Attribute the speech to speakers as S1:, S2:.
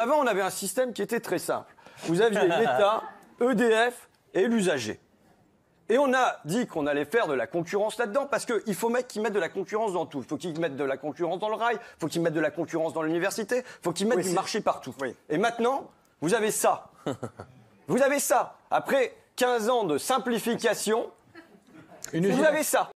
S1: Avant, on avait un système qui était très simple. Vous aviez l'État, EDF et l'usager. Et on a dit qu'on allait faire de la concurrence là-dedans parce qu'il faut mettre qu'ils mettent de la concurrence dans tout. Il faut qu'ils mettent de la concurrence dans le rail, il faut qu'ils mettent de la concurrence dans l'université, il faut qu'ils mettent du marché partout. Et maintenant, vous avez ça. vous avez ça. Après 15 ans de simplification, vous avez ça.